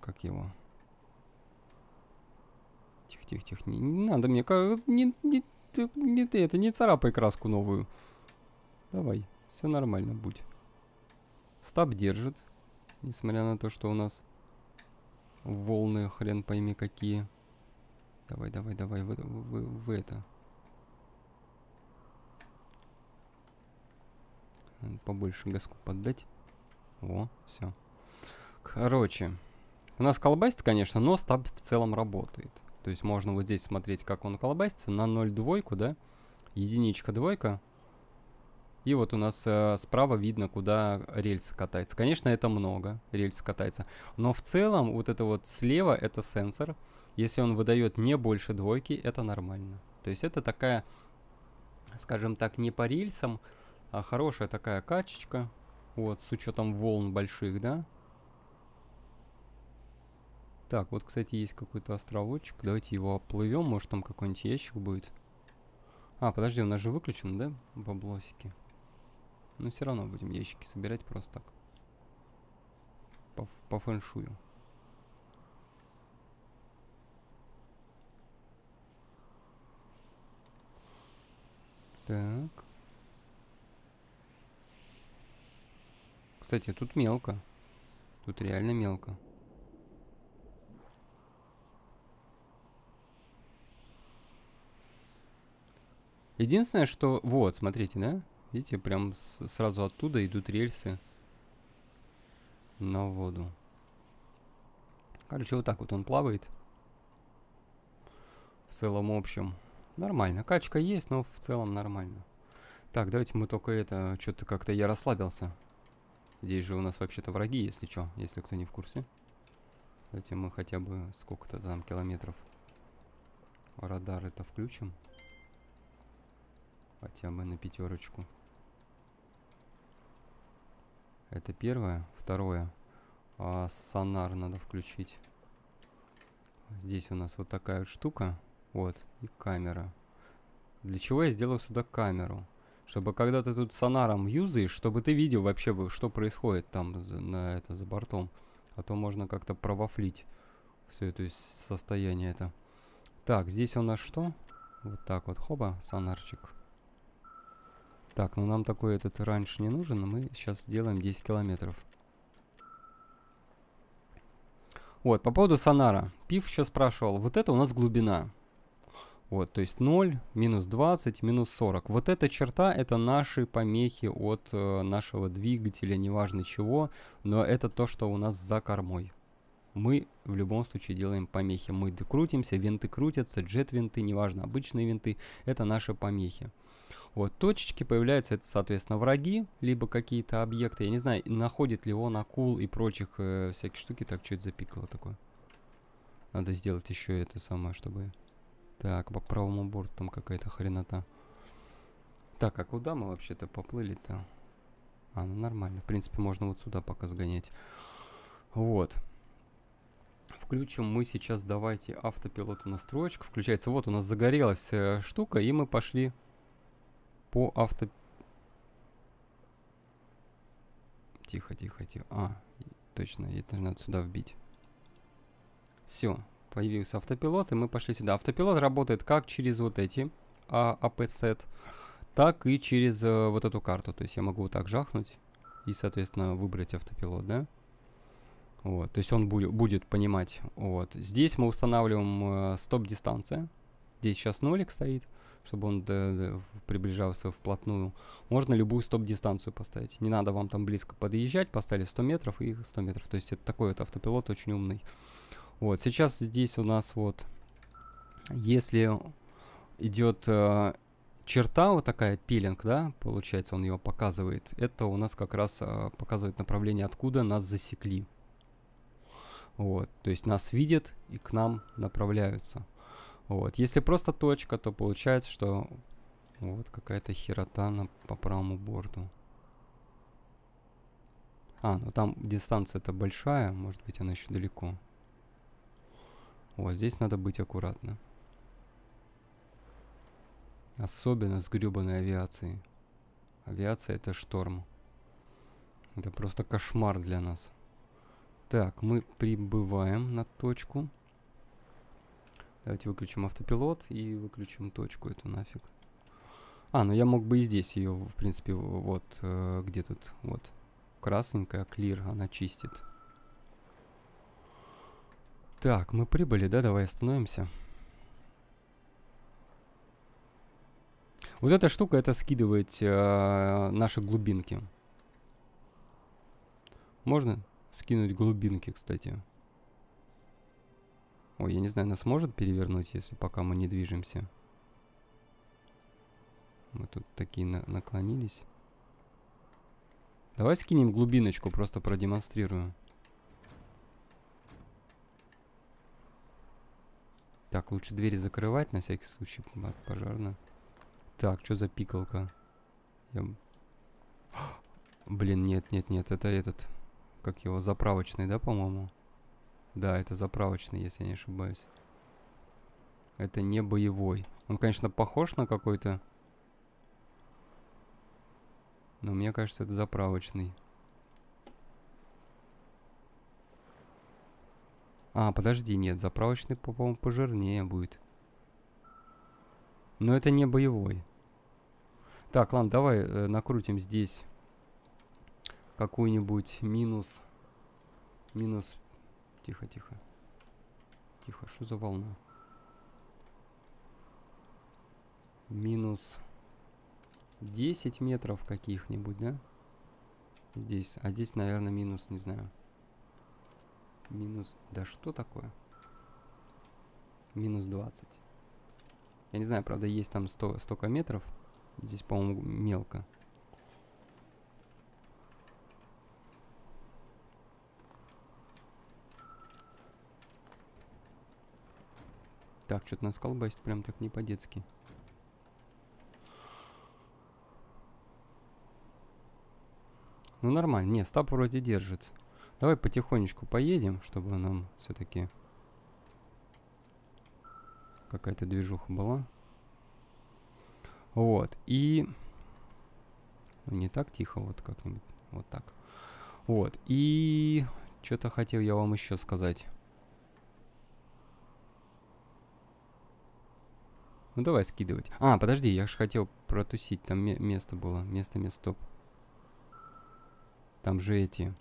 Как его? тихо, тихо. Не, не надо мне. Не, не, ты, не это, не царапай краску новую. Давай, все нормально будь. Стаб держит, несмотря на то, что у нас волны хрен пойми какие. Давай, давай, давай, в, в, в, в это. побольше газку поддать. О, все. Короче. У нас колбасит, конечно, но стаб в целом работает. То есть можно вот здесь смотреть, как он колбасится. На 0 двойку, да? Единичка, двойка. И вот у нас э, справа видно, куда рельсы катается. Конечно, это много, рельсы катается. Но в целом вот это вот слева, это сенсор. Если он выдает не больше двойки, это нормально. То есть это такая, скажем так, не по рельсам, а хорошая такая качечка. Вот, с учетом волн больших, да. Так, вот, кстати, есть какой-то островочек. Давайте его оплывем. Может, там какой-нибудь ящик будет. А, подожди, у нас же выключен, да? Баблосики. Но ну, все равно будем ящики собирать просто так. По, по фэншую. Так. Кстати, тут мелко. Тут реально мелко. Единственное, что... Вот, смотрите, да? Видите, прям с... сразу оттуда идут рельсы на воду. Короче, вот так вот он плавает. В целом, в общем. Нормально. Качка есть, но в целом нормально. Так, давайте мы только это... Что-то как-то я расслабился. Здесь же у нас вообще-то враги, если что. Если кто не в курсе. Давайте мы хотя бы сколько-то там километров радар это включим. Хотя бы на пятерочку. Это первое. Второе. А, сонар надо включить. Здесь у нас вот такая вот штука. Вот. И камера. Для чего я сделал сюда камеру? Чтобы когда ты тут сонаром юзаешь, чтобы ты видел вообще, что происходит там за, на это, за бортом. А то можно как-то провафлить все это состояние это. Так, здесь у нас что? Вот так вот, хоба, сонарчик. Так, ну нам такой этот раньше не нужен, но а мы сейчас сделаем 10 километров. Вот, по поводу сонара. Пив еще спрашивал. Вот это у нас глубина. Вот, то есть 0, минус 20, минус 40. Вот эта черта, это наши помехи от э, нашего двигателя, неважно чего, но это то, что у нас за кормой. Мы в любом случае делаем помехи. Мы крутимся, винты крутятся, джет-винты, неважно, обычные винты, это наши помехи. Вот, точечки появляются, это, соответственно, враги, либо какие-то объекты. Я не знаю, находит ли он акул и прочих э, всяких штуки. Так, что это запикало такое? Надо сделать еще это самое, чтобы... Так, по правому борту там какая-то хренота. Так, а куда мы вообще-то поплыли-то? А, ну нормально. В принципе, можно вот сюда пока сгонять. Вот. Включим мы сейчас, давайте, автопилоту настроечку. Включается, вот у нас загорелась э, штука, и мы пошли по авто... Тихо, тихо, тихо. А, точно, это надо сюда вбить. Все, появился автопилот, и мы пошли сюда. Автопилот работает как через вот эти а, АП-сет, так и через а, вот эту карту. То есть я могу вот так жахнуть и, соответственно, выбрать автопилот, да? Вот, то есть он будет, будет понимать. Вот. Здесь мы устанавливаем э, стоп-дистанция. Здесь сейчас нолик стоит чтобы он приближался вплотную. Можно любую стоп-дистанцию поставить. Не надо вам там близко подъезжать, поставили 100 метров и 100 метров. То есть это такой вот автопилот очень умный. Вот, сейчас здесь у нас вот, если идет э, черта вот такая, пилинг, да, получается, он его показывает. Это у нас как раз э, показывает направление, откуда нас засекли. Вот, то есть нас видят и к нам направляются. Вот. Если просто точка, то получается, что вот какая-то херота на, по правому борту. А, ну там дистанция-то большая, может быть она еще далеко. Вот здесь надо быть аккуратно. Особенно с гребаной авиацией. Авиация это шторм. Это просто кошмар для нас. Так, мы прибываем на точку. Давайте выключим автопилот и выключим точку эту нафиг. А, ну я мог бы и здесь ее, в принципе, вот, э, где тут, вот, красненькая, клир, она чистит. Так, мы прибыли, да? Давай остановимся. Вот эта штука, это скидывает э, наши глубинки. Можно скинуть глубинки, кстати. Ой, я не знаю, нас может перевернуть, если пока мы не движемся? Мы тут такие на наклонились. Давай скинем глубиночку, просто продемонстрирую. Так, лучше двери закрывать на всякий случай пожарно. Так, что за пикалка? Я... *gasps* Блин, нет, нет, нет, это этот, как его, заправочный, да, по-моему? Да, это заправочный, если я не ошибаюсь. Это не боевой. Он, конечно, похож на какой-то... Но мне кажется, это заправочный. А, подожди, нет, заправочный, по-моему, пожирнее будет. Но это не боевой. Так, ладно, давай э, накрутим здесь какую-нибудь минус... Минус Тихо, тихо. Тихо, что за волна? Минус 10 метров каких-нибудь, да? Здесь. А здесь, наверное, минус, не знаю. Минус... Да что такое? Минус 20. Я не знаю, правда, есть там 100, столько метров. Здесь, по-моему, мелко. Так, что-то нас колбасит прям так не по-детски. Ну нормально, не, стаб вроде держит. Давай потихонечку поедем, чтобы нам все-таки какая-то движуха была. Вот, и... Ну, не так тихо, вот как-нибудь, вот так. Вот, и... Что-то хотел я вам еще сказать. Ну давай скидывать. А, подожди, я же хотел протусить. Там место было. Место, место, стоп. Там же эти...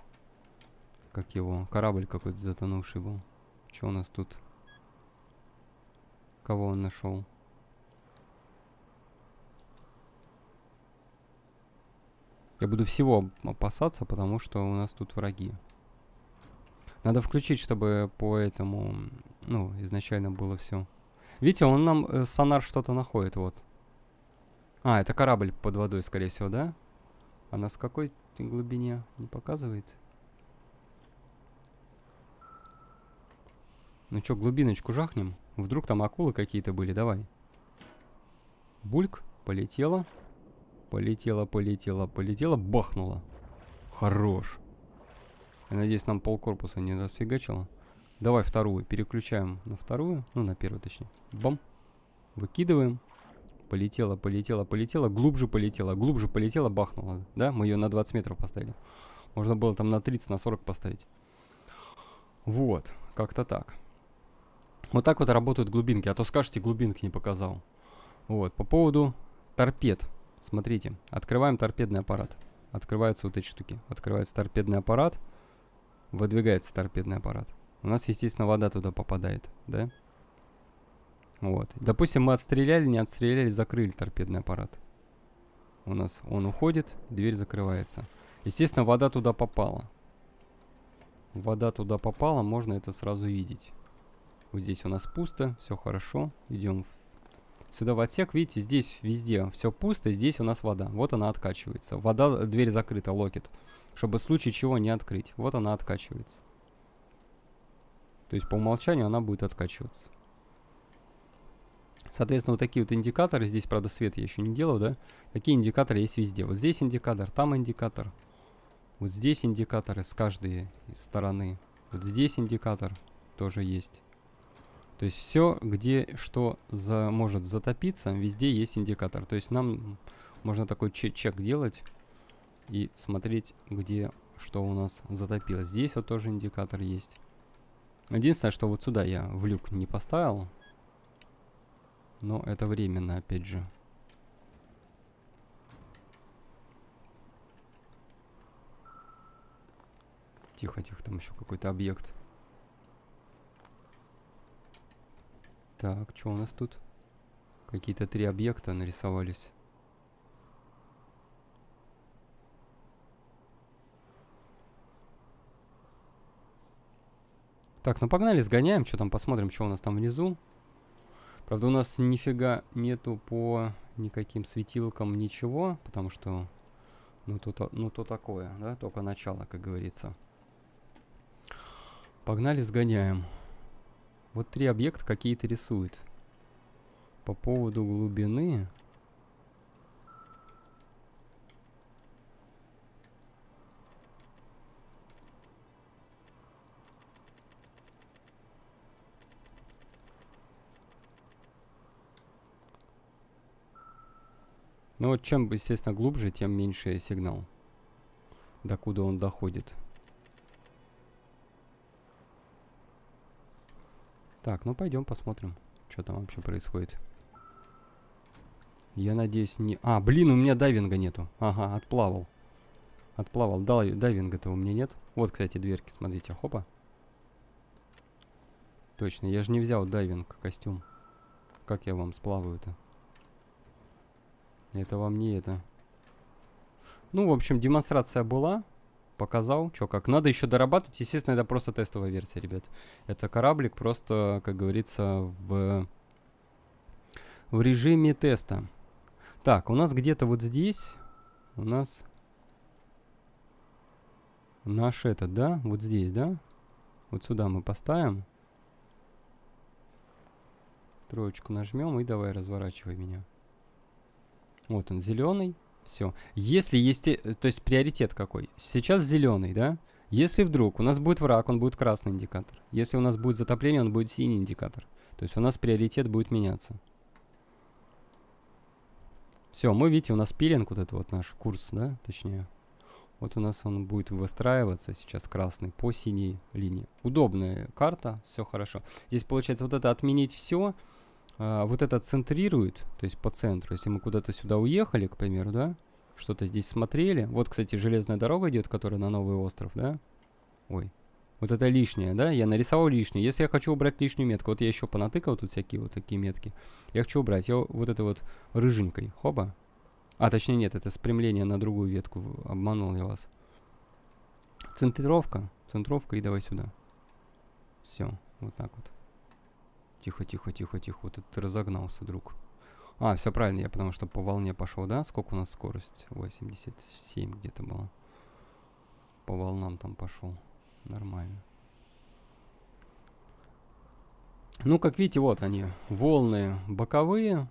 Как его? Корабль какой-то затонувший был. Что у нас тут? Кого он нашел? Я буду всего опасаться, потому что у нас тут враги. Надо включить, чтобы по этому, ну, изначально было все. Видите, он нам э, сонар что-то находит, вот. А, это корабль под водой, скорее всего, да? Она а с какой глубине не показывает? Ну чё, глубиночку жахнем? Вдруг там акулы какие-то были, давай. Бульк, полетела. Полетела, полетела, полетела, бахнула. Хорош. Я надеюсь, нам полкорпуса не расфигачило. Давай вторую. Переключаем на вторую. Ну, на первую, точнее. Бам. Выкидываем. Полетела, полетела, полетела. Глубже полетела, глубже полетела, бахнула. Да, мы ее на 20 метров поставили. Можно было там на 30, на 40 поставить. Вот, как-то так. Вот так вот работают глубинки. А то скажете, глубинки не показал. Вот, по поводу торпед. Смотрите, открываем торпедный аппарат. Открываются вот эти штуки. Открывается торпедный аппарат. Выдвигается торпедный аппарат у нас, естественно, вода туда попадает, да? Вот. Допустим, мы отстреляли, не отстреляли, закрыли торпедный аппарат. У нас он уходит, дверь закрывается. Естественно, вода туда попала. Вода туда попала, можно это сразу видеть. Вот здесь у нас пусто, все хорошо. Идем в... сюда в отсек. Видите, здесь везде все пусто, здесь у нас вода. Вот она откачивается. Вода, дверь закрыта, локет. Чтобы в случае чего не открыть. Вот она откачивается. То есть по умолчанию она будет откачиваться. Соответственно, вот такие вот индикаторы, здесь, правда, свет я еще не делал, да? Такие индикаторы есть везде. Вот здесь индикатор, там индикатор. Вот здесь индикаторы с каждой стороны. Вот здесь индикатор тоже есть. То есть все, где что за, может затопиться, везде есть индикатор. То есть нам можно такой чек, чек делать и смотреть, где что у нас затопилось. Здесь вот тоже индикатор есть. Единственное, что вот сюда я в люк не поставил. Но это временно, опять же. Тихо, тихо, там еще какой-то объект. Так, что у нас тут? Какие-то три объекта нарисовались. Так, ну погнали, сгоняем, что там, посмотрим, что у нас там внизу. Правда, у нас нифига нету по никаким светилкам ничего, потому что, ну, то, ну, то такое, да, только начало, как говорится. Погнали, сгоняем. Вот три объекта какие-то рисует. По поводу глубины... Ну вот чем, естественно, глубже, тем меньше сигнал, докуда он доходит. Так, ну пойдем посмотрим, что там вообще происходит. Я надеюсь, не... А, блин, у меня дайвинга нету. Ага, отплавал. Отплавал. Дал... Дайвинга-то у меня нет. Вот, кстати, дверки, смотрите. Хопа. Точно, я же не взял дайвинг костюм. Как я вам сплаваю-то? Это вам не это. Ну, в общем, демонстрация была. Показал, что как. Надо еще дорабатывать. Естественно, это просто тестовая версия, ребят. Это кораблик просто, как говорится, в, в режиме теста. Так, у нас где-то вот здесь у нас наш этот, да? Вот здесь, да? Вот сюда мы поставим. Троечку нажмем и давай разворачивай меня. Вот он, зеленый. Все. Если есть... Э, то есть приоритет какой? Сейчас зеленый, да? Если вдруг у нас будет враг, он будет красный индикатор. Если у нас будет затопление, он будет синий индикатор. То есть у нас приоритет будет меняться. Все, мы, видите, у нас пилинг, вот это вот наш курс, да, точнее. Вот у нас он будет выстраиваться сейчас красный по синей линии. Удобная карта, все хорошо. Здесь получается вот это отменить все. А, вот это центрирует, то есть по центру. Если мы куда-то сюда уехали, к примеру, да, что-то здесь смотрели. Вот, кстати, железная дорога идет, которая на Новый остров, да? Ой, вот это лишнее, да? Я нарисовал лишнее. Если я хочу убрать лишнюю метку, вот я еще понатыкал тут всякие вот такие метки. Я хочу убрать. Я вот это вот рыженькой. Хоба. А, точнее, нет, это спрямление на другую ветку. Обманул я вас. Центровка. Центровка и давай сюда. Все, вот так вот. Тихо, тихо, тихо, тихо. Вот это ты разогнался, друг. А, все правильно, я потому что по волне пошел, да? Сколько у нас скорость? 87 где-то было. По волнам там пошел. Нормально. Ну, как видите, вот они. Волны боковые.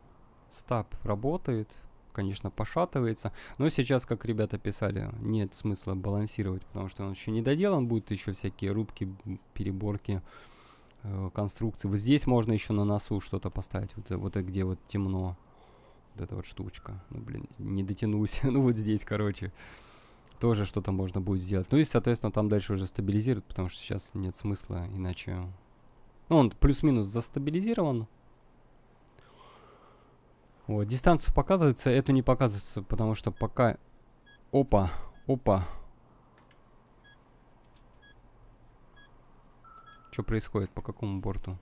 Стаб работает. Конечно, пошатывается. Но сейчас, как ребята писали, нет смысла балансировать, потому что он еще не доделан. Будут еще всякие рубки, переборки. Переборки Э, конструкции. Вот здесь можно еще на носу что-то поставить, вот, вот где вот темно. Вот эта вот штучка. Ну, блин, не дотянусь. *laughs* ну, вот здесь, короче, тоже что-то можно будет сделать. Ну и, соответственно, там дальше уже стабилизирует, потому что сейчас нет смысла, иначе... Ну, он плюс-минус застабилизирован. Вот, дистанцию показывается, эту не показывается, потому что пока... Опа, опа, Что происходит? По какому борту?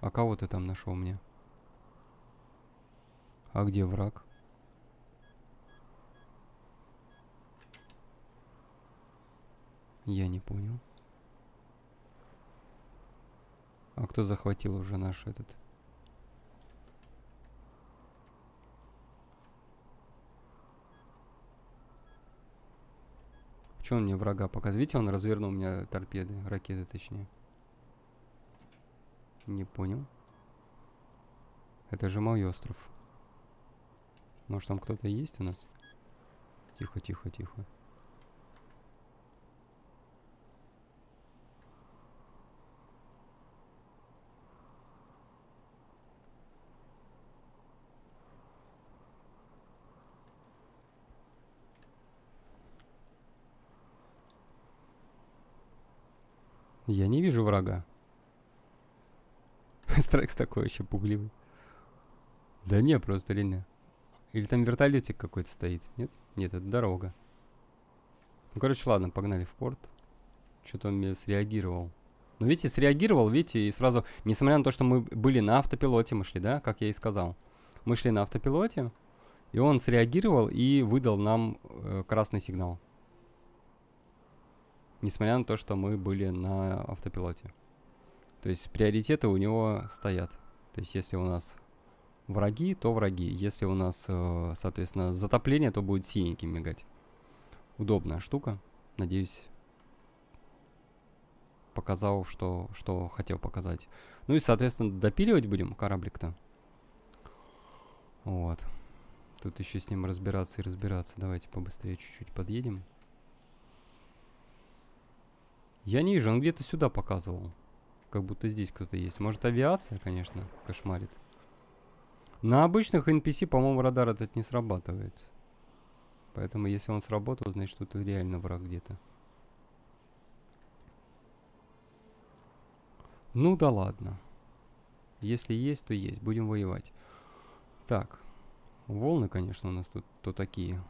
А кого ты там нашел мне? А где враг? Я не понял. А кто захватил уже наш этот? Че он мне врага показывает? Видите, он развернул у меня торпеды, ракеты точнее. Не понял. Это же мой остров. Может, там кто-то есть у нас? Тихо, тихо, тихо. Я не вижу врага. *laughs* Страйкс такой вообще пугливый. Да не, просто реально. Или там вертолетик какой-то стоит, нет? Нет, это дорога. Ну, короче, ладно, погнали в порт. Что-то он мне среагировал. Ну, видите, среагировал, видите, и сразу, несмотря на то, что мы были на автопилоте, мы шли, да, как я и сказал. Мы шли на автопилоте, и он среагировал и выдал нам э, красный сигнал. Несмотря на то, что мы были на автопилоте. То есть приоритеты у него стоят. То есть если у нас враги, то враги. Если у нас, э, соответственно, затопление, то будет синеньким мигать. Удобная штука. Надеюсь, показал, что, что хотел показать. Ну и, соответственно, допиливать будем кораблик-то. Вот. Тут еще с ним разбираться и разбираться. Давайте побыстрее чуть-чуть подъедем. Я не вижу, он где-то сюда показывал как будто здесь кто-то есть. Может, авиация, конечно, кошмарит. На обычных NPC, по-моему, радар этот не срабатывает. Поэтому, если он сработал, значит, что-то реально враг где-то. Ну да ладно. Если есть, то есть. Будем воевать. Так. Волны, конечно, у нас тут то такие.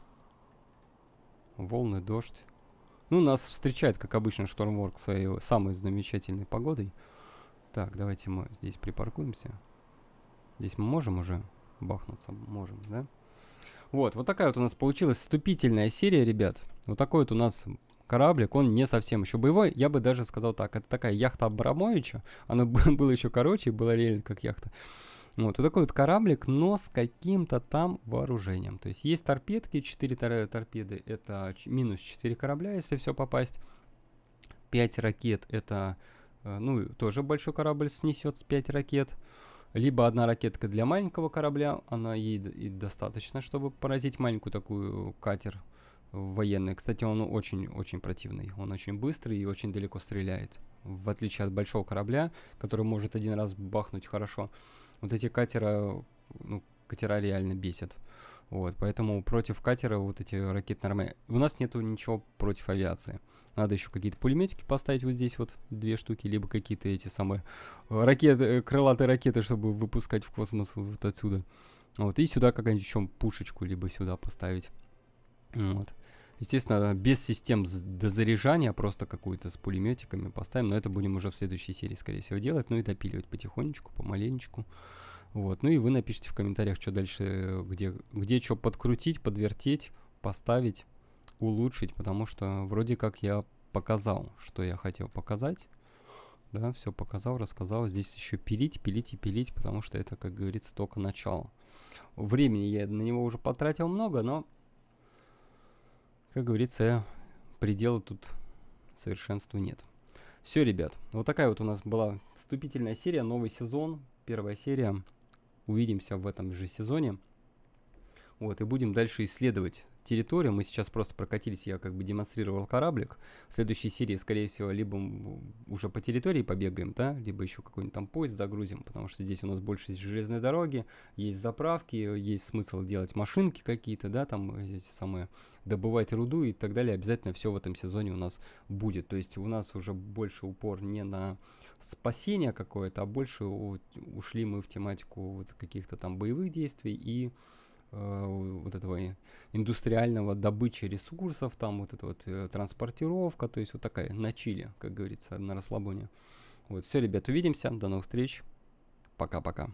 Волны, дождь. Ну, нас встречает, как обычно, Штормворк своей самой замечательной погодой. Так, давайте мы здесь припаркуемся. Здесь мы можем уже бахнуться? Можем, да? Вот, вот такая вот у нас получилась вступительная серия, ребят. Вот такой вот у нас кораблик, он не совсем еще боевой. Я бы даже сказал так, это такая яхта Абрамовича. Она *laughs* была еще короче, была реально как яхта. Вот, вот такой вот кораблик, но с каким-то там вооружением. То есть есть торпедки, 4 тор э, торпеды это минус 4 корабля, если все попасть. 5 ракет это, э, ну, тоже большой корабль снесет с 5 ракет. Либо одна ракетка для маленького корабля, она ей и достаточно, чтобы поразить маленькую такую катер военный. Кстати, он очень-очень противный. Он очень быстрый и очень далеко стреляет. В отличие от большого корабля, который может один раз бахнуть хорошо. Хорошо вот эти катера, ну, катера реально бесят. Вот, поэтому против катера вот эти ракеты нормальные. У нас нету ничего против авиации. Надо еще какие-то пулеметики поставить вот здесь вот, две штуки, либо какие-то эти самые э, ракеты, э, крылатые ракеты, чтобы выпускать в космос вот отсюда. Вот, и сюда какую-нибудь еще пушечку, либо сюда поставить. Вот. Естественно, без систем дозаряжания, просто какую-то с пулеметиками поставим, но это будем уже в следующей серии, скорее всего, делать, ну и допиливать потихонечку, помаленечку. Вот, ну и вы напишите в комментариях, что дальше, где, где что подкрутить, подвертеть, поставить, улучшить, потому что вроде как я показал, что я хотел показать. Да, все показал, рассказал. Здесь еще пилить, пилить и пилить, потому что это, как говорится, только начало. Времени я на него уже потратил много, но как говорится, предела тут совершенству нет. Все, ребят, вот такая вот у нас была вступительная серия, новый сезон, первая серия. Увидимся в этом же сезоне. Вот, и будем дальше исследовать территорию. Мы сейчас просто прокатились, я как бы демонстрировал кораблик. В следующей серии, скорее всего, либо уже по территории побегаем, да, либо еще какой-нибудь там поезд загрузим, потому что здесь у нас больше есть железной дороги, есть заправки, есть смысл делать машинки какие-то, да, там э, эти самые, добывать руду и так далее. Обязательно все в этом сезоне у нас будет. То есть у нас уже больше упор не на спасение какое-то, а больше ушли мы в тематику вот каких-то там боевых действий и Э, вот этого индустриального добычи ресурсов, там вот эта вот э, транспортировка, то есть вот такая на чили, как говорится, на расслабоне. Вот, все, ребят, увидимся, до новых встреч, пока-пока.